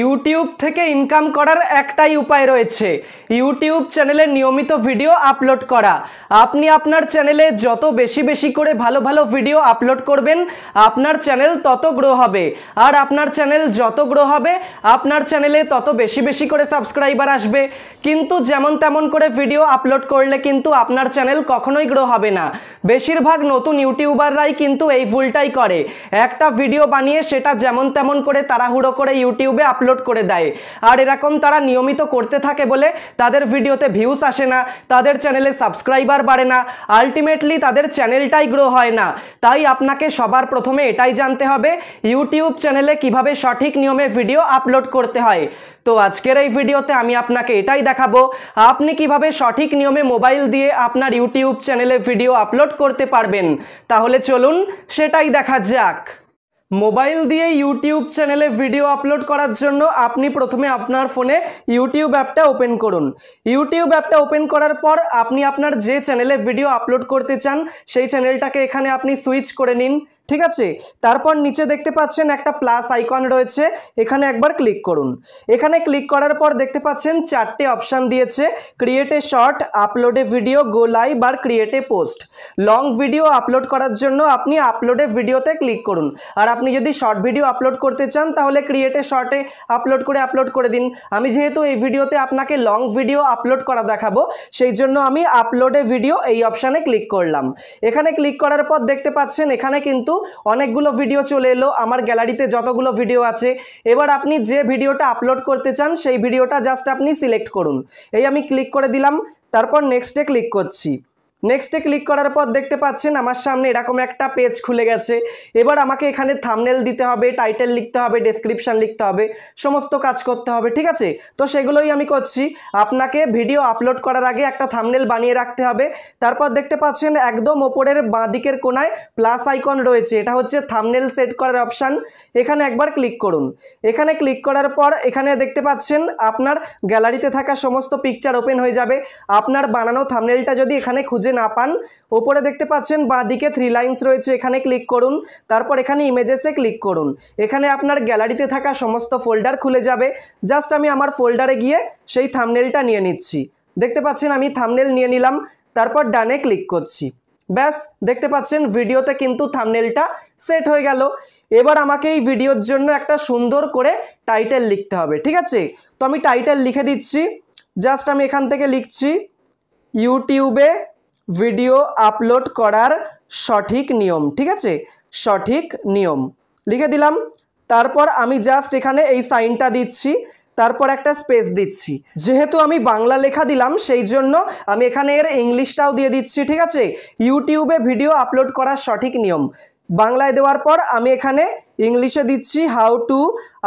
YouTube থেকে income করার একটাই উপায় রয়েছে ইউটিউব চ্যানেলে নিয়মিত ভিডিও আপলোড করা আপনি আপনার চ্যানেলে যত বেশি বেশি করে ভালো ভালো ভিডিও আপলোড করবেন আপনার চ্যানেল তত গ্রো হবে আর আপনার চ্যানেল যত গ্রো হবে আপনার চ্যানেলে তত বেশি বেশি করে সাবস্ক্রাইবার আসবে কিন্তু যেমন তেমন করে ভিডিও আপলোড করলে কিন্তু আপনার চ্যানেল কখনোই গ্রো হবে না বেশিরভাগ নতুন ইউটিউবাররাই কিন্তু এই ভুলটাই করে একটা ভিডিও বানিয়ে সেটা যেমন তেমন করে তাড়াহুড়ো করে ইউটিউবে আপলোড করে দেয় আর এরকম তারা নিয়মিত করতে থাকে বলে তাদের ভিডিওতে ভিউস আসে না তাদের চ্যানেলে সাবস্ক্রাইবার বাড়ে না আলটিমেটলি তাদের চ্যানেলটাই গ্রো হয় না তাই আপনাকে সবার প্রথমে এটাই জানতে হবে ইউটিউব চ্যানেলে কিভাবে সঠিক নিয়মে ভিডিও আপলোড করতে হয় তো আজকের এই ভিডিওতে আমি আপনাকে এটাই দেখাবো আপনি কিভাবে সঠিক নিয়মে মোবাইল দিয়ে আপনার ইউটিউব চ্যানেলে ভিডিও আপলোড করতে পারবেন তাহলে চলুন সেটাই দেখা যাক মোবাইল দিয়ে ইউটিউব চ্যানেলে ভিডিও আপলোড করার জন্য আপনি প্রথমে আপনার ফোনে ইউটিউব অ্যাপটা ওপেন করুন ইউটিউব অ্যাপটা ওপেন করার পর আপনি আপনার যে চ্যানেলে ভিডিও আপলোড করতে চান সেই চ্যানেলটাকে এখানে আপনি সুইচ করে নিন ঠিক আছে তারপর নিচে দেখতে পাচ্ছেন একটা প্লাস আইকন রয়েছে এখানে একবার ক্লিক করুন এখানে ক্লিক করার পর দেখতে পাচ্ছেন চারটে অপশান দিয়েছে ক্রিয়েটে শর্ট আপলোডে ভিডিও গো বার ক্রিয়েটে পোস্ট লং ভিডিও আপলোড করার জন্য আপনি আপলোডে ভিডিওতে ক্লিক করুন আর আপনি যদি শর্ট ভিডিও আপলোড করতে চান তাহলে ক্রিয়েটে শর্টে আপলোড করে আপলোড করে দিন আমি যেহেতু এই ভিডিওতে আপনাকে লং ভিডিও আপলোড করা দেখাবো সেই জন্য আমি আপলোডে ভিডিও এই অপশানে ক্লিক করলাম এখানে ক্লিক করার পর দেখতে পাচ্ছেন এখানে কিন্তু অনেকগুলো ভিডিও চলে এলো আমার গ্যালারিতে যতগুলো ভিডিও আছে এবার আপনি যে ভিডিওটা আপলোড করতে চান সেই ভিডিওটা জাস্ট আপনি সিলেক্ট করুন এই আমি ক্লিক করে দিলাম তারপর নেক্সটে ক্লিক করছি নেক্সটে ক্লিক করার পর দেখতে পাচ্ছেন আমার সামনে এরকম একটা পেজ খুলে গেছে এবার আমাকে এখানে থামনেল দিতে হবে টাইটেল লিখতে হবে ডেসক্রিপশান লিখতে হবে সমস্ত কাজ করতে হবে ঠিক আছে তো সেগুলোই আমি করছি আপনাকে ভিডিও আপলোড করার আগে একটা থামনেল বানিয়ে রাখতে হবে তারপর দেখতে পাচ্ছেন একদম ওপরের বাঁ দিকের কোনায় প্লাস আইকন রয়েছে এটা হচ্ছে থামনেল সেট করার অপশান এখানে একবার ক্লিক করুন এখানে ক্লিক করার পর এখানে দেখতে পাচ্ছেন আপনার গ্যালারিতে থাকা সমস্ত পিকচার ওপেন হয়ে যাবে আপনার বানানো থামনেলটা যদি এখানে খুঁজে খুঁজে না পান ওপরে দেখতে পাচ্ছেন বাঁ দিকে থ্রি লাইন্স রয়েছে এখানে ক্লিক করুন তারপর এখানে ইমেজেসে ক্লিক করুন এখানে আপনার গ্যালারিতে থাকা সমস্ত ফোল্ডার খুলে যাবে জাস্ট আমি আমার ফোল্ডারে গিয়ে সেই থামনেলটা নিয়ে নিচ্ছি দেখতে পাচ্ছেন আমি থামনেল নিয়ে নিলাম তারপর ডানে ক্লিক করছি ব্যাস দেখতে পাচ্ছেন ভিডিওতে কিন্তু থামনেলটা সেট হয়ে গেল এবার আমাকে এই ভিডিওর জন্য একটা সুন্দর করে টাইটেল লিখতে হবে ঠিক আছে তো আমি টাইটেল লিখে দিচ্ছি জাস্ট আমি এখান থেকে লিখছি ইউটিউবে ভিডিও আপলোড করার সঠিক নিয়ম ঠিক আছে সঠিক নিয়ম লিখে দিলাম তারপর আমি জাস্ট এখানে এই সাইনটা দিচ্ছি তারপর একটা স্পেস দিচ্ছি যেহেতু আমি বাংলা লেখা দিলাম সেই জন্য আমি এখানে এর ইংলিশটাও দিয়ে দিচ্ছি ঠিক আছে ইউটিউবে ভিডিও আপলোড করার সঠিক নিয়ম বাংলায় দেওয়ার পর আমি এখানে ইংলিশে দিচ্ছি how to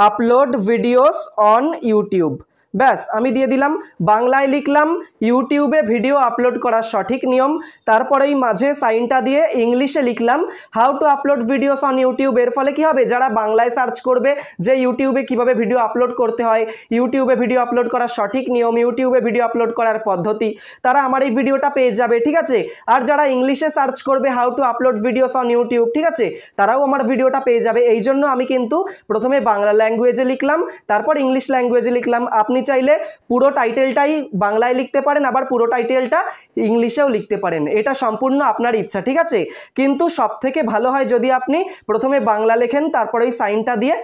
upload videos on YouTube ব্যাস আমি দিয়ে দিলাম বাংলায় লিখলাম ইউটিউবে ভিডিও আপলোড করার সঠিক নিয়ম তারপরে এই মাঝে সাইনটা দিয়ে ইংলিশে লিখলাম how to upload videos on YouTube এর ফলে কি হবে যারা বাংলায় সার্চ করবে যে ইউটিউবে কিভাবে ভিডিও আপলোড করতে হয় ইউটিউবে ভিডিও আপলোড করার সঠিক নিয়ম ইউটিউবে ভিডিও আপলোড করার পদ্ধতি তারা আমার এই ভিডিওটা পেয়ে যাবে ঠিক আছে আর যারা ইংলিশে সার্চ করবে how to upload videos on YouTube ঠিক আছে তারাও আমার ভিডিওটা পেয়ে যাবে এই জন্য আমি কিন্তু প্রথমে বাংলা ল্যাঙ্গুয়েজে লিখলাম তারপর ইংলিশ ল্যাঙ্গুয়েজে লিখলাম আপনি আপনি চাইলে পুরো টাইটেলটাই বাংলায় লিখতে পারেন আবার পুরো টাইটেলটা ইংলিশেও লিখতে পারেন এটা সম্পূর্ণ আপনার ইচ্ছা ঠিক আছে কিন্তু সব থেকে ভালো হয় যদি আপনি প্রথমে বাংলা লেখেন তারপরে ওই সাইনটা দিয়ে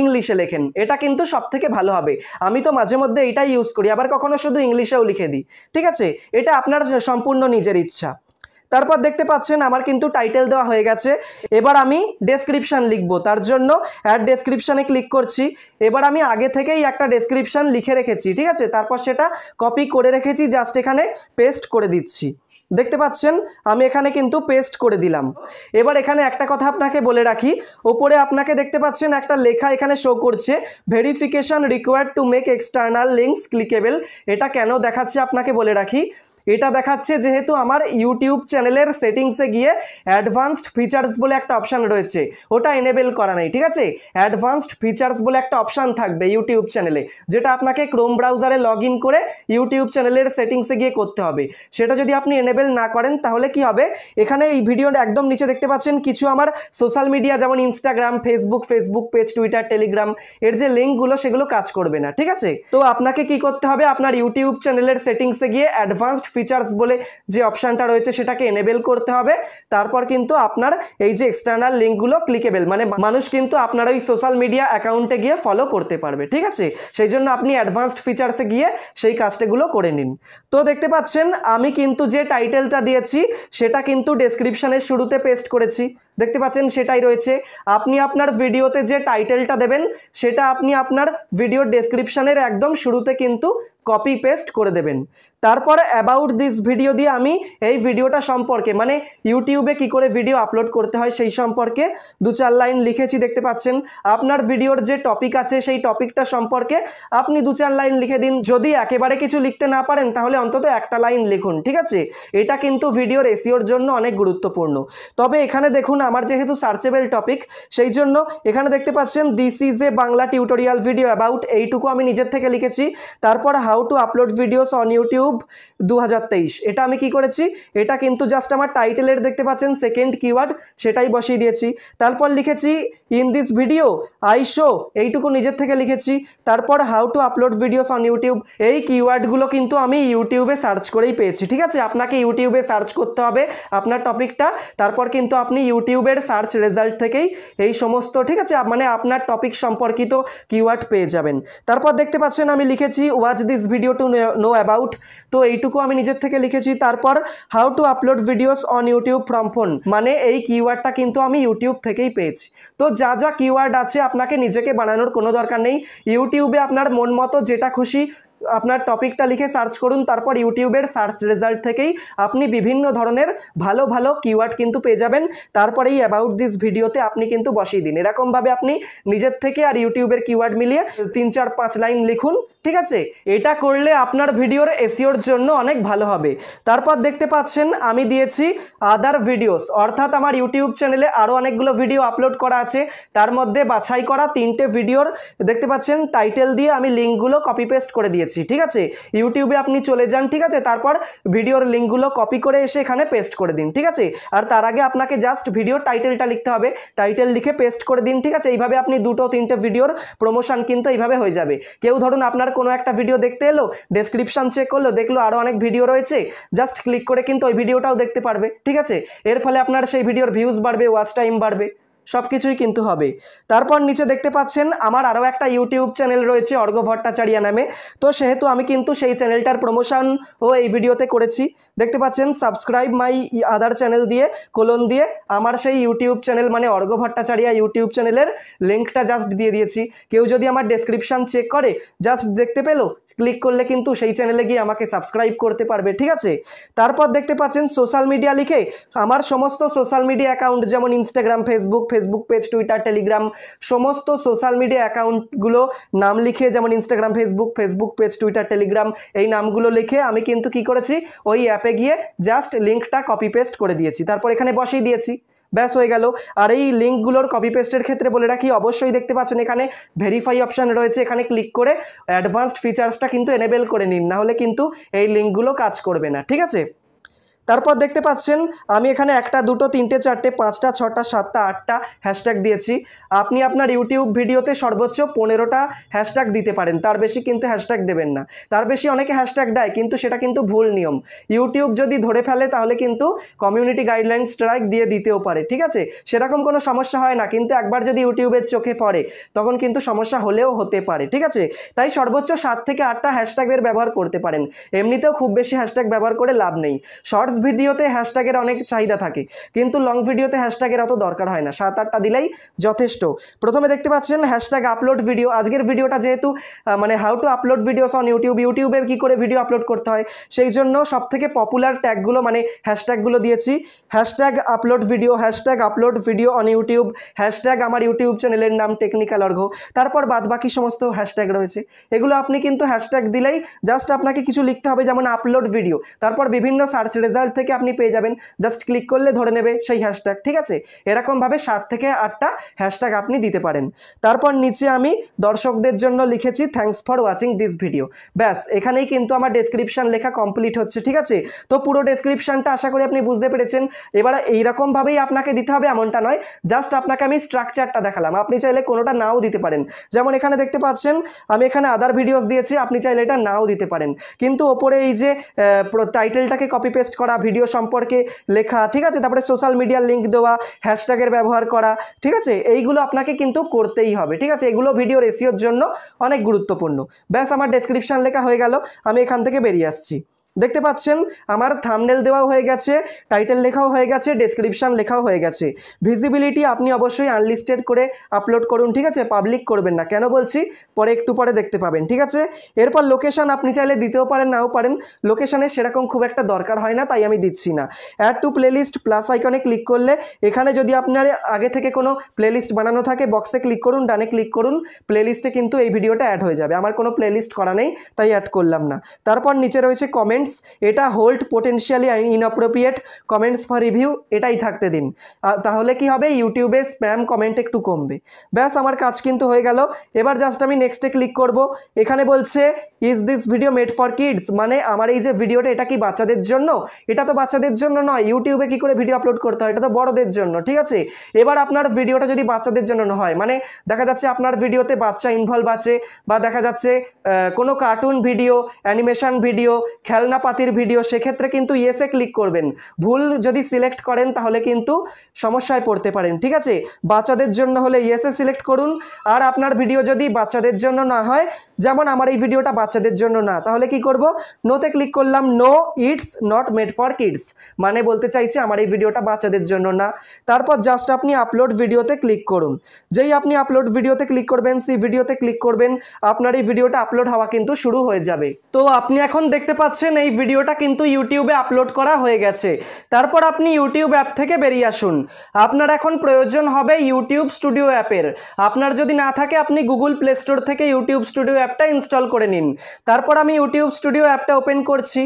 ইংলিশে লেখেন এটা কিন্তু সব থেকে ভালো হবে আমি তো মাঝে মধ্যে এটাই ইউজ করি আবার কখনো শুধু ইংলিশেও লিখে দিই ঠিক আছে এটা আপনার সম্পূর্ণ নিজের ইচ্ছা তারপর দেখতে পাচ্ছেন আমার কিন্তু টাইটেল দেওয়া হয়ে গেছে এবার আমি ডেসক্রিপশান লিখব তার জন্য অ্যাড ডেসক্রিপশানে ক্লিক করছি এবার আমি আগে থেকেই একটা ডেসক্রিপশান লিখে রেখেছি ঠিক আছে তারপর সেটা কপি করে রেখেছি জাস্ট এখানে পেস্ট করে দিচ্ছি দেখতে পাচ্ছেন আমি এখানে কিন্তু পেস্ট করে দিলাম এবার এখানে একটা কথা আপনাকে বলে রাখি ওপরে আপনাকে দেখতে পাচ্ছেন একটা লেখা এখানে শো করছে verification required to make external links clickable এটা কেন দেখাচ্ছে আপনাকে বলে রাখি এটা দেখাচ্ছে যেহেতু আমার ইউটিউব চ্যানেলের সেটিংসে গিয়ে অ্যাডভান্সড ফিচার্স বলে একটা অপশান রয়েছে ওটা এনেবেল করা নেই ঠিক আছে অ্যাডভান্সড ফিচার্স বলে একটা অপশান থাকবে ইউটিউব চ্যানেলে যেটা আপনাকে ক্রোম ব্রাউজারে লগ করে ইউটিউব চ্যানেলের সেটিংসে গিয়ে করতে হবে সেটা যদি আপনি এনেবেল না করেন তাহলে কি হবে এখানে এই ভিডিওটা একদম নিচে দেখতে পাচ্ছেন কিছু আমার সোশ্যাল মিডিয়া যেমন Instagram Facebook Facebook page Twitter Telegram এর যে লিঙ্কগুলো সেগুলো কাজ করবে না ঠিক আছে তো আপনাকে কি করতে হবে আপনার ইউটিউব চ্যানেলের সেটিংসে গিয়ে অ্যাডভান্সড ফিচার্স বলে যে অপশানটা রয়েছে সেটাকে এনেবেল করতে হবে তারপর কিন্তু আপনার এই যে এক্সটার্নাল লিঙ্কগুলো ক্লিকেবেল মানে মানুষ কিন্তু আপনার ওই সোশ্যাল মিডিয়া অ্যাকাউন্টে গিয়ে ফলো করতে পারবে ঠিক আছে সেই জন্য আপনি অ্যাডভান্সড ফিচার্সে গিয়ে সেই কাজটাগুলো করে নিন তো দেখতে পাচ্ছেন আমি কিন্তু যে টাইটেলটা দিয়েছি সেটা কিন্তু ডেসক্রিপশানের শুরুতে পেস্ট করেছি দেখতে পাচ্ছেন সেটাই রয়েছে আপনি আপনার ভিডিওতে যে টাইটেলটা দেবেন সেটা আপনি আপনার ভিডিও ডেসক্রিপশানের একদম শুরুতে কিন্তু কপি পেস্ট করে দেবেন তারপর অ্যাবাউট দিস ভিডিও দিয়ে আমি এই ভিডিওটা সম্পর্কে মানে ইউটিউবে কি করে ভিডিও আপলোড করতে হয় সেই সম্পর্কে দু চার লাইন লিখেছি দেখতে পাচ্ছেন আপনার ভিডিওর যে টপিক আছে সেই টপিকটা সম্পর্কে আপনি দু চার লাইন লিখে দিন যদি একেবারে কিছু লিখতে না পারেন তাহলে অন্তত একটা লাইন লিখুন ঠিক আছে এটা কিন্তু ভিডিওর এসিওর জন্য অনেক গুরুত্বপূর্ণ তবে এখানে দেখুন আমার যেহেতু সার্চেবেল টপিক সেই জন্য এখানে দেখতে পাচ্ছেন this is a Bangla tutorial video about এইটুকু আমি নিজের থেকে লিখেছি তারপর how to upload videos on YouTube দু এটা আমি কি করেছি এটা কিন্তু জাস্ট আমার টাইটেলের দেখতে পাচ্ছেন সেকেন্ড কিওয়ার্ড সেটাই বসিয়ে দিয়েছি তারপর লিখেছি in this video I show এইটুকু নিজের থেকে লিখেছি তারপর how to upload videos on YouTube এই কিওয়ার্ডগুলো কিন্তু আমি ইউটিউবে সার্চ করেই পেয়েছি ঠিক আছে আপনাকে ইউটিউবে সার্চ করতে হবে আপনার টপিকটা তারপর কিন্তু আপনি ইউটিউব ইউটিউবের সার্চ রেজাল্ট থেকেই এই সমস্ত ঠিক আছে মানে আপনার টপিক সম্পর্কিত কিওয়ার্ড পেয়ে যাবেন তারপর দেখতে পাচ্ছেন আমি লিখেছি watch this video to know about তো এইটুকু আমি নিজের থেকে লিখেছি তারপর how to upload videos on YouTube from phone মানে এই কিওয়ার্ডটা কিন্তু আমি ইউটিউব থেকেই পেয়েছি তো যা যা কিওয়ার্ড আছে আপনাকে নিজেকে বানানোর কোনো দরকার নেই ইউটিউবে আপনার মন মতো যেটা খুশি আপনার টপিকটা লিখে সার্চ করুন তারপর ইউটিউবের সার্চ রেজাল্ট থেকেই আপনি বিভিন্ন ধরনের ভালো ভালো কিওয়ার্ড কিন্তু পেয়ে যাবেন তারপরে এই অ্যাবাউট দিস ভিডিওতে আপনি কিন্তু বসিয়ে দিন এরকমভাবে আপনি নিজের থেকে আর ইউটিউবের কিওয়ার্ড মিলিয়ে তিন চার পাঁচ লাইন লিখুন ঠিক আছে এটা করলে আপনার ভিডিওর এসিওর জন্য অনেক ভালো হবে তারপর দেখতে পাচ্ছেন আমি দিয়েছি আদার ভিডিওস অর্থাৎ আমার ইউটিউব চ্যানেলে আরও অনেকগুলো ভিডিও আপলোড করা আছে তার মধ্যে বাছাই করা তিনটে ভিডিওর দেখতে পাচ্ছেন টাইটেল দিয়ে আমি লিঙ্কগুলো কপি পেস্ট করে দিয়েছি দিয়েছি ঠিক আছে ইউটিউবে আপনি চলে যান ঠিক আছে তারপর ভিডিওর লিঙ্কগুলো কপি করে এসে এখানে পেস্ট করে দিন ঠিক আছে আর তার আগে আপনাকে জাস্ট ভিডিও টাইটেলটা লিখতে হবে টাইটেল লিখে পেস্ট করে দিন ঠিক আছে এইভাবে আপনি দুটো তিনটে ভিডিওর প্রমোশন কিন্তু এইভাবে হয়ে যাবে কেউ ধরুন আপনার কোনো একটা ভিডিও দেখতে এলো ডেসক্রিপশান চেক করলো দেখলো আরও অনেক ভিডিও রয়েছে জাস্ট ক্লিক করে কিন্তু ওই ভিডিওটাও দেখতে পারবে ঠিক আছে এর ফলে আপনার সেই ভিডিওর ভিউজ বাড়বে ওয়াচ টাইম বাড়বে সব কিছুই কিন্তু হবে তারপর নিচে দেখতে পাচ্ছেন আমার আরও একটা ইউটিউব চ্যানেল রয়েছে অর্ঘ ভট্টাচারিয়া নামে তো সেহেতু আমি কিন্তু সেই চ্যানেলটার প্রমোশন ও এই ভিডিওতে করেছি দেখতে পাচ্ছেন সাবস্ক্রাইব মাই আদার চ্যানেল দিয়ে কোলন দিয়ে আমার সেই ইউটিউব চ্যানেল মানে অর্ঘ ভট্টাচারিয়া ইউটিউব চ্যানেলের লিঙ্কটা জাস্ট দিয়ে দিয়েছি কেউ যদি আমার ডেসক্রিপশান চেক করে জাস্ট দেখতে পেলো ক্লিক করলে কিন্তু সেই চ্যানেলে গিয়ে আমাকে সাবস্ক্রাইব করতে পারবে ঠিক আছে তারপর দেখতে পাচ্ছেন সোশ্যাল মিডিয়া লিখে আমার সমস্ত সোশ্যাল মিডিয়া অ্যাকাউন্ট যেমন Instagram Facebook Facebook page Twitter Telegram সমস্ত সোশ্যাল মিডিয়া অ্যাকাউন্টগুলো নাম লিখে যেমন Instagram Facebook Facebook page Twitter Telegram এই নামগুলো লিখে আমি কিন্তু কি করেছি ওই অ্যাপে গিয়ে জাস্ট লিঙ্কটা কপি পেস্ট করে দিয়েছি তারপর এখানে বসিয়ে দিয়েছি ব্যাস হয়ে গেল আর এই লিঙ্কগুলোর কপি পেস্টের ক্ষেত্রে বলে রাখি অবশ্যই দেখতে পাচ্ছেন এখানে ভেরিফাই অপশান রয়েছে এখানে ক্লিক করে অ্যাডভান্সড ফিচার্সটা কিন্তু এনেবেল করে নিন নাহলে কিন্তু এই লিঙ্কগুলো কাজ করবে না ঠিক আছে তারপর দেখতে পাচ্ছেন আমি এখানে একটা দুটো তিনটে চারটে পাঁচটা ছটা সাতটা আটটা হ্যাশট্যাগ দিয়েছি আপনি আপনার ইউটিউব ভিডিওতে সর্বোচ্চ পনেরোটা হ্যাশট্যাগ দিতে পারেন তার বেশি কিন্তু হ্যাশট্যাগ দেবেন না তার বেশি অনেকে হ্যাশট্যাগ দেয় কিন্তু সেটা কিন্তু ভুল নিয়ম ইউটিউব যদি ধরে ফেলে তাহলে কিন্তু কমিউনিটি গাইডলাইন স্ট্রাইক দিয়ে দিতেও পারে ঠিক আছে সেরকম কোনো সমস্যা হয় না কিন্তু একবার যদি ইউটিউবের চোখে পড়ে তখন কিন্তু সমস্যা হলেও হতে পারে ঠিক আছে তাই সর্বোচ্চ সাত থেকে আটটা হ্যাশট্যাগের ব্যবহার করতে পারেন এমনিতেও খুব বেশি হ্যাশট্যাগ ব্যবহার করে লাভ নেই শর্টস শর্টস ভিডিওতে হ্যাশট্যাগের অনেক চাহিদা থাকে কিন্তু লং ভিডিওতে হ্যাশট্যাগের অত দরকার হয় না সাত আটটা দিলেই যথেষ্ট প্রথমে দেখতে পাচ্ছেন হ্যাশট্যাগ আপলোড ভিডিও আজকের ভিডিওটা যেহেতু মানে how to upload videos on YouTube ইউটিউবে কী করে ভিডিও আপলোড করতে হয় সেই জন্য সবথেকে পপুলার ট্যাগগুলো মানে হ্যাশট্যাগগুলো দিয়েছি hashtag upload video hashtag upload video on YouTube hashtag আমার ইউটিউব চ্যানেলের নাম টেকনিক্যাল অর্ঘ তারপর বাদ বাকি সমস্ত হ্যাশট্যাগ রয়েছে এগুলো আপনি কিন্তু হ্যাশট্যাগ দিলেই জাস্ট আপনাকে কিছু লিখতে হবে যেমন আপলোড ভিডিও তারপর বিভিন্ন সার্চ রেজাল্ট রেজাল্ট থেকে আপনি পেয়ে যাবেন জাস্ট ক্লিক করলে ধরে নেবে সেই হ্যাশট্যাগ ঠিক আছে এরকমভাবে সাত থেকে আটটা হ্যাশট্যাগ আপনি দিতে পারেন তারপর নিচে আমি দর্শকদের জন্য লিখেছি thanks for watching this video ব্যাস এখানেই কিন্তু আমার ডেসক্রিপশান লেখা কমপ্লিট হচ্ছে ঠিক আছে তো পুরো ডেসক্রিপশানটা আশা করি আপনি বুঝতে পেরেছেন এবার এইরকমভাবেই আপনাকে দিতে হবে এমনটা নয় জাস্ট আপনাকে আমি স্ট্রাকচারটা দেখালাম আপনি চাইলে কোনোটা নাও দিতে পারেন যেমন এখানে দেখতে পাচ্ছেন আমি এখানে আদার ভিডিওস দিয়েছি আপনি চাইলে এটা নাও দিতে পারেন কিন্তু ওপরে এই যে টাইটেলটাকে কপি পেস্ট করা করা ভিডিও সম্পর্কে লেখা ঠিক আছে তারপরে সোশ্যাল মিডিয়ার লিঙ্ক দেওয়া হ্যাশট্যাগের ব্যবহার করা ঠিক আছে এইগুলো আপনাকে কিন্তু করতেই হবে ঠিক আছে এগুলো ভিডিও রেসিওর জন্য অনেক গুরুত্বপূর্ণ ব্যাস আমার ডেসক্রিপশান লেখা হয়ে গেল আমি এখান থেকে বেরিয়ে আসছি দেখতে পাচ্ছেন আমার থামনেল দেওয়াও হয়ে গেছে টাইটেল লেখাও হয়ে গেছে ডেসক্রিপশান লেখাও হয়ে গেছে ভিজিবিলিটি আপনি অবশ্যই আনলিস্টেড করে আপলোড করুন ঠিক আছে পাবলিক করবেন না কেন বলছি পরে একটু পরে দেখতে পাবেন ঠিক আছে এরপর লোকেশান আপনি চাইলে দিতেও পারেন নাও পারেন লোকেশানে সেরকম খুব একটা দরকার হয় না তাই আমি দিচ্ছি না অ্যাড টু প্লেলিস্ট প্লাস আইকনে ক্লিক করলে এখানে যদি আপনার আগে থেকে কোনো প্লেলিস্ট বানানো থাকে বক্সে ক্লিক করুন ডানে ক্লিক করুন প্লেলিস্টে কিন্তু এই ভিডিওটা অ্যাড হয়ে যাবে আমার কোনো প্লেলিস্ট করা নেই তাই অ্যাড করলাম না তারপর নিচে রয়েছে কমেন্ট কমেন্টস এটা hold potentially inappropriate comments for review এটাই থাকতে দিন তাহলে কি হবে ইউটিউবে স্প্যাম কমেন্ট একটু কমবে ব্যাস আমার কাজ কিন্তু হয়ে গেল এবার জাস্ট আমি নেক্সটে ক্লিক করব এখানে বলছে is this video made for kids মানে আমার এই যে ভিডিওটা এটা কি বাচ্চাদের জন্য এটা তো বাচ্চাদের জন্য নয় ইউটিউবে কি করে ভিডিও আপলোড করতে হয় এটা তো বড়দের জন্য ঠিক আছে এবার আপনার ভিডিওটা যদি বাচ্চাদের জন্য হয় মানে দেখা যাচ্ছে আপনার ভিডিওতে বাচ্চা ইনভলভ আছে বা দেখা যাচ্ছে কোনো কার্টুন ভিডিও অ্যানিমেশন ভিডিও খেলনা পাতির ভিডিও সেক্ষেত্রে কিন্তু ইয়েসে ক্লিক করবেন ভুল যদি সিলেক্ট করেন তাহলে কিন্তু সমস্যায় পড়তে পারেন ঠিক আছে বাচ্চাদের জন্য হলে ইয়েসে সিলেক্ট করুন আর আপনার ভিডিও যদি বাচ্চাদের জন্য না হয় যেমন আমার এই ভিডিওটা বাচ্চাদের জন্য না তাহলে কি করব নোতে ক্লিক করলাম no it's not made for kids মানে বলতে চাইছি আমার এই ভিডিওটা বাচ্চাদের জন্য না তারপর জাস্ট আপনি আপলোড ভিডিওতে ক্লিক করুন যেই আপনি আপলোড ভিডিওতে ক্লিক করবেন সেই ভিডিওতে ক্লিক করবেন আপনার এই ভিডিওটা আপলোড হওয়া কিন্তু শুরু হয়ে যাবে তো আপনি এখন দেখতে পাচ্ছেন এই ভিডিওটা কিন্তু ইউটিউবে আপলোড করা হয়ে গেছে তারপর আপনি ইউটিউব অ্যাপ থেকে বেরিয়ে আসুন আপনার এখন প্রয়োজন হবে ইউটিউব স্টুডিও অ্যাপের আপনার যদি না থাকে আপনি গুগল প্লে স্টোর থেকে ইউটিউব স্টুডিও অ্যাপটা ইনস্টল করে নিন তারপর আমি ইউটিউব স্টুডিও অ্যাপটা ওপেন করছি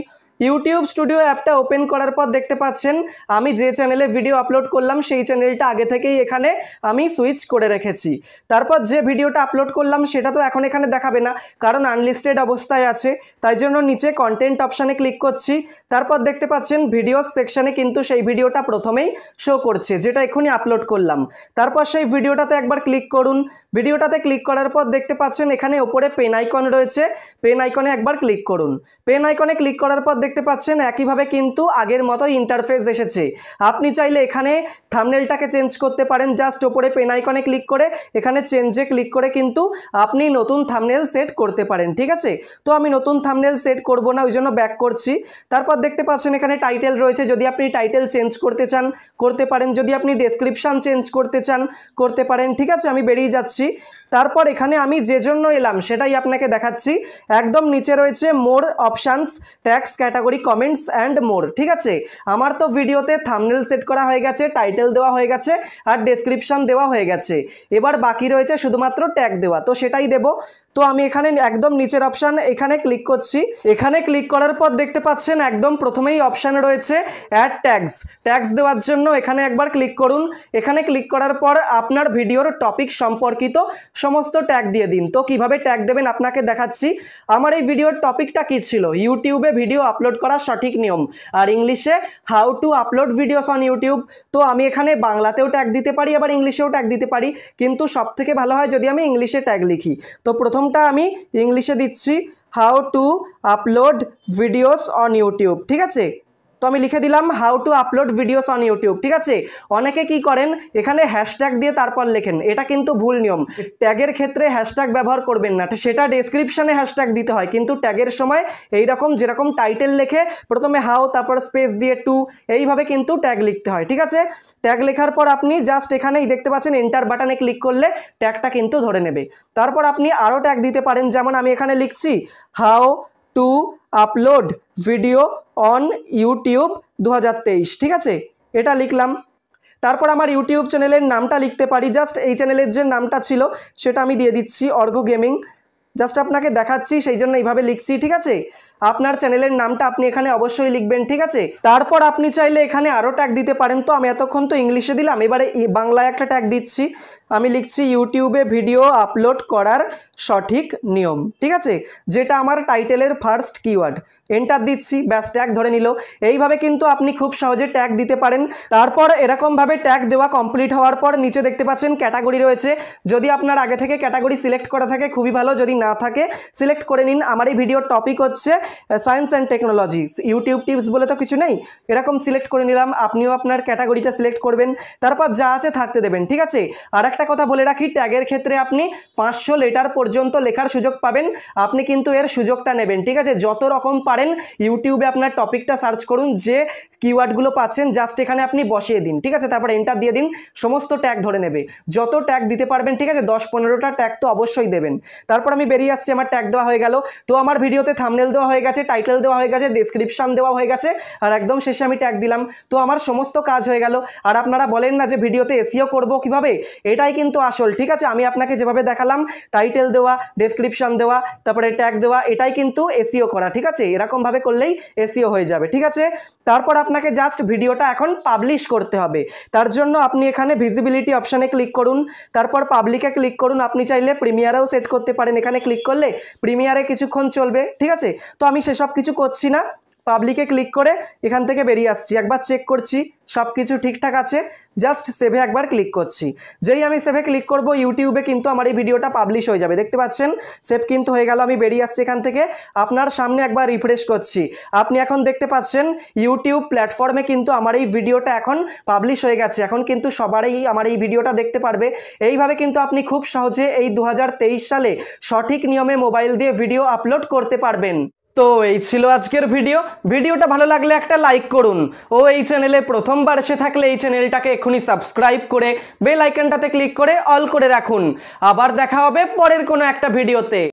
ইউটিউব স্টুডিও অ্যাপটা ওপেন করার পর দেখতে পাচ্ছেন আমি যে চ্যানেলে ভিডিও আপলোড করলাম সেই চ্যানেলটা আগে থেকেই এখানে আমি সুইচ করে রেখেছি তারপর যে ভিডিওটা আপলোড করলাম সেটা তো এখন এখানে দেখাবে না কারণ আনলিস্টেড অবস্থায় আছে তাই জন্য নিচে কন্টেন্ট অপশানে ক্লিক করছি তারপর দেখতে পাচ্ছেন ভিডিও সেকশানে কিন্তু সেই ভিডিওটা প্রথমেই শো করছে যেটা এক্ষুনি আপলোড করলাম তারপর সেই ভিডিওটাতে একবার ক্লিক করুন ভিডিওটাতে ক্লিক করার পর দেখতে পাচ্ছেন এখানে ওপরে পেন আইকন রয়েছে পেন আইকনে একবার ক্লিক করুন পেন আইকনে ক্লিক করার পর দেখতে পাচ্ছেন একইভাবে কিন্তু আগের মতো ইন্টারফেস এসেছে আপনি চাইলে এখানে থামনেলটাকে চেঞ্জ করতে পারেন জাস্ট ওপরে পেন আইকনে ক্লিক করে এখানে চেঞ্জে ক্লিক করে কিন্তু আপনি নতুন থামনেল সেট করতে পারেন ঠিক আছে তো আমি নতুন থামনেল সেট করব না ওই জন্য ব্যাক করছি তারপর দেখতে পাচ্ছেন এখানে টাইটেল রয়েছে যদি আপনি টাইটেল চেঞ্জ করতে চান করতে পারেন যদি আপনি ডেসক্রিপশান চেঞ্জ করতে চান করতে পারেন ঠিক আছে আমি বেরিয়ে যাচ্ছি তারপর এখানে আমি যে জন্য এলাম সেটাই আপনাকে দেখাচ্ছি একদম নিচে রয়েছে more options tax category comments and more ঠিক আছে আমার তো ভিডিওতে থামনেল সেট করা হয়ে গেছে টাইটেল দেওয়া হয়ে গেছে আর ডেসক্রিপশান দেওয়া হয়ে গেছে এবার বাকি রয়েছে শুধুমাত্র ট্যাগ দেওয়া তো সেটাই দেব তো আমি এখানে একদম নিচের অপশান এখানে ক্লিক করছি এখানে ক্লিক করার পর দেখতে পাচ্ছেন একদম প্রথমেই অপশান রয়েছে অ্যাড ট্যাগস ট্যাক্স দেওয়ার জন্য এখানে একবার ক্লিক করুন এখানে ক্লিক করার পর আপনার ভিডিওর টপিক সম্পর্কিত সমস্ত ট্যাগ দিয়ে দিন তো কিভাবে ট্যাগ দেবেন আপনাকে দেখাচ্ছি আমার এই ভিডিওর টপিকটা কি ছিল ইউটিউবে ভিডিও আপলোড করার সঠিক নিয়ম আর ইংলিশে how to upload videos on YouTube তো আমি এখানে বাংলাতেও ট্যাগ দিতে পারি আবার ইংলিশেও ট্যাগ দিতে পারি কিন্তু সবথেকে ভালো হয় যদি আমি ইংলিশে ট্যাগ লিখি তো প্রথম প্রথমটা আমি ইংলিশে দিচ্ছি how to upload videos on YouTube ঠিক আছে তো আমি লিখে দিলাম how to upload videos on YouTube ঠিক আছে অনেকে কি করেন এখানে হ্যাশট্যাগ দিয়ে তারপর লেখেন এটা কিন্তু ভুল নিয়ম ট্যাগের ক্ষেত্রে হ্যাশট্যাগ ব্যবহার করবেন না সেটা ডেসক্রিপশানে হ্যাশট্যাগ দিতে হয় কিন্তু ট্যাগের সময় এই রকম যেরকম টাইটেল লেখে প্রথমে হাউ তারপর স্পেস দিয়ে টু এইভাবে কিন্তু ট্যাগ লিখতে হয় ঠিক আছে ট্যাগ লেখার পর আপনি জাস্ট এখানেই দেখতে পাচ্ছেন এন্টার বাটনে ক্লিক করলে ট্যাগটা কিন্তু ধরে নেবে তারপর আপনি আরও ট্যাগ দিতে পারেন যেমন আমি এখানে লিখছি how to upload video on YouTube দু ঠিক আছে এটা লিখলাম তারপর আমার ইউটিউব চ্যানেলের নামটা লিখতে পারি জাস্ট এই চ্যানেলের যে নামটা ছিল সেটা আমি দিয়ে দিচ্ছি অর্ঘ গেমিং জাস্ট আপনাকে দেখাচ্ছি সেই জন্য এইভাবে লিখছি ঠিক আছে আপনার চ্যানেলের নামটা আপনি এখানে অবশ্যই লিখবেন ঠিক আছে তারপর আপনি চাইলে এখানে আরও ট্যাগ দিতে পারেন তো আমি এতক্ষণ তো ইংলিশে দিলাম এবারে বাংলায় একটা ট্যাগ দিচ্ছি আমি লিখছি ইউটিউবে ভিডিও আপলোড করার সঠিক নিয়ম ঠিক আছে যেটা আমার টাইটেলের ফার্স্ট কিওয়ার্ড এন্টার দিচ্ছি ব্যাস ট্যাগ ধরে নিল এইভাবে কিন্তু আপনি খুব সহজে ট্যাগ দিতে পারেন তারপর এরকমভাবে ট্যাগ দেওয়া কমপ্লিট হওয়ার পর নিচে দেখতে পাচ্ছেন ক্যাটাগরি রয়েছে যদি আপনার আগে থেকে ক্যাটাগরি সিলেক্ট করা থাকে খুবই ভালো যদি না থাকে সিলেক্ট করে নিন আমার এই ভিডিওর টপিক হচ্ছে science and technology YouTube tips বলে তো কিছু নেই এরকম সিলেক্ট করে নিলাম আপনিও আপনার ক্যাটাগরিটা সিলেক্ট করবেন তারপর যা আছে থাকতে দেবেন ঠিক আছে আর একটা কথা বলে রাখি ট্যাগের ক্ষেত্রে আপনি পাঁচশো লেটার পর্যন্ত লেখার সুযোগ পাবেন আপনি কিন্তু এর সুযোগটা নেবেন ঠিক আছে যত রকম পারেন ইউটিউবে আপনার টপিকটা সার্চ করুন যে কিওয়ার্ডগুলো পাচ্ছেন জাস্ট এখানে আপনি বসিয়ে দিন ঠিক আছে তারপর এন্টার দিয়ে দিন সমস্ত ট্যাগ ধরে নেবে যত ট্যাগ দিতে পারবেন ঠিক আছে দশ পনেরোটা ট্যাগ তো অবশ্যই দেবেন তারপর আমি বেরিয়ে আসছি আমার ট্যাগ দেওয়া হয়ে গেল তো আমার ভিডিওতে থামনেল দেওয়া হয়ে গেছে টাইটেল দেওয়া হয়ে গেছে ডিসক্রিপশান দেওয়া হয়ে গেছে আর একদম শেষে আমি ট্যাগ দিলাম তো আমার সমস্ত কাজ হয়ে গেল আর আপনারা বলেন না যে ভিডিওতে এসিও করব কিভাবে এটাই কিন্তু আসল ঠিক আছে আমি আপনাকে যেভাবে দেখালাম টাইটেল দেওয়া ডিসক্রিপশান দেওয়া তারপরে ট্যাগ দেওয়া এটাই কিন্তু এসিও করা ঠিক আছে এরকম এরকমভাবে করলেই এসিও হয়ে যাবে ঠিক আছে তারপর আপনাকে জাস্ট ভিডিওটা এখন পাবলিশ করতে হবে তার জন্য আপনি এখানে ভিজিবিলিটি অপশানে ক্লিক করুন তারপর পাবলিকে ক্লিক করুন আপনি চাইলে প্রিমিয়ারেও সেট করতে পারেন এখানে ক্লিক করলে প্রিমিয়ারে কিছুক্ষণ চলবে ঠিক আছে তো আমি সেসব কিছু করছি না পাবলিকে ক্লিক করে এখান থেকে বেরিয়ে আসছি একবার চেক করছি সব কিছু ঠিকঠাক আছে জাস্ট সেভে একবার ক্লিক করছি যেই আমি সেভে ক্লিক করব ইউটিউবে কিন্তু আমার এই ভিডিওটা পাবলিশ হয়ে যাবে দেখতে পাচ্ছেন সেভ কিন্তু হয়ে গেল আমি বেরিয়ে আসছি এখান থেকে আপনার সামনে একবার রিফ্রেশ করছি আপনি এখন দেখতে পাচ্ছেন ইউটিউব প্ল্যাটফর্মে কিন্তু আমার এই ভিডিওটা এখন পাবলিশ হয়ে গেছে এখন কিন্তু সবারই আমার এই ভিডিওটা দেখতে পারবে এইভাবে কিন্তু আপনি খুব সহজে এই দু সালে সঠিক নিয়মে মোবাইল দিয়ে ভিডিও আপলোড করতে পারবেন তো এই ছিল আজকের ভিডিও ভিডিওটা ভালো লাগলে একটা লাইক করুন ও এই চ্যানেলে প্রথমবার এসে থাকলে এই চ্যানেলটাকে এক্ষুনি সাবস্ক্রাইব করে বেল আইকনটাতে ক্লিক করে অল করে রাখুন আবার দেখা হবে পরের কোনো একটা ভিডিওতে